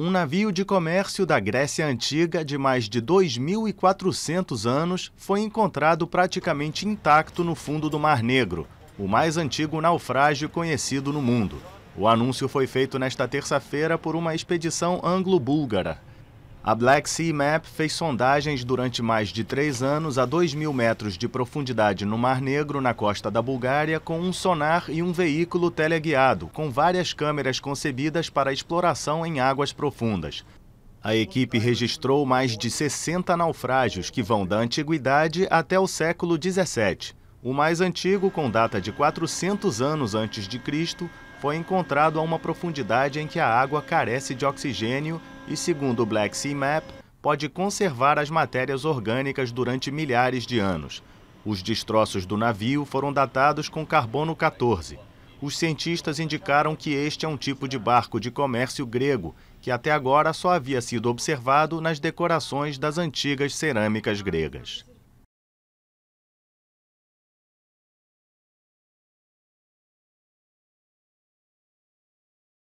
um navio de comércio da Grécia Antiga de mais de 2.400 anos foi encontrado praticamente intacto no fundo do Mar Negro, o mais antigo naufrágio conhecido no mundo. O anúncio foi feito nesta terça-feira por uma expedição anglo-búlgara a Black Sea Map fez sondagens durante mais de três anos a 2 mil metros de profundidade no Mar Negro, na costa da Bulgária, com um sonar e um veículo teleguiado, com várias câmeras concebidas para exploração em águas profundas. A equipe registrou mais de 60 naufrágios que vão da antiguidade até o século 17. O mais antigo, com data de 400 anos antes de Cristo, foi encontrado a uma profundidade em que a água carece de oxigênio e, segundo o Black Sea Map, pode conservar as matérias orgânicas durante milhares de anos. Os destroços do navio foram datados com carbono 14. Os cientistas indicaram que este é um tipo de barco de comércio grego, que até agora só havia sido observado nas decorações das antigas cerâmicas gregas.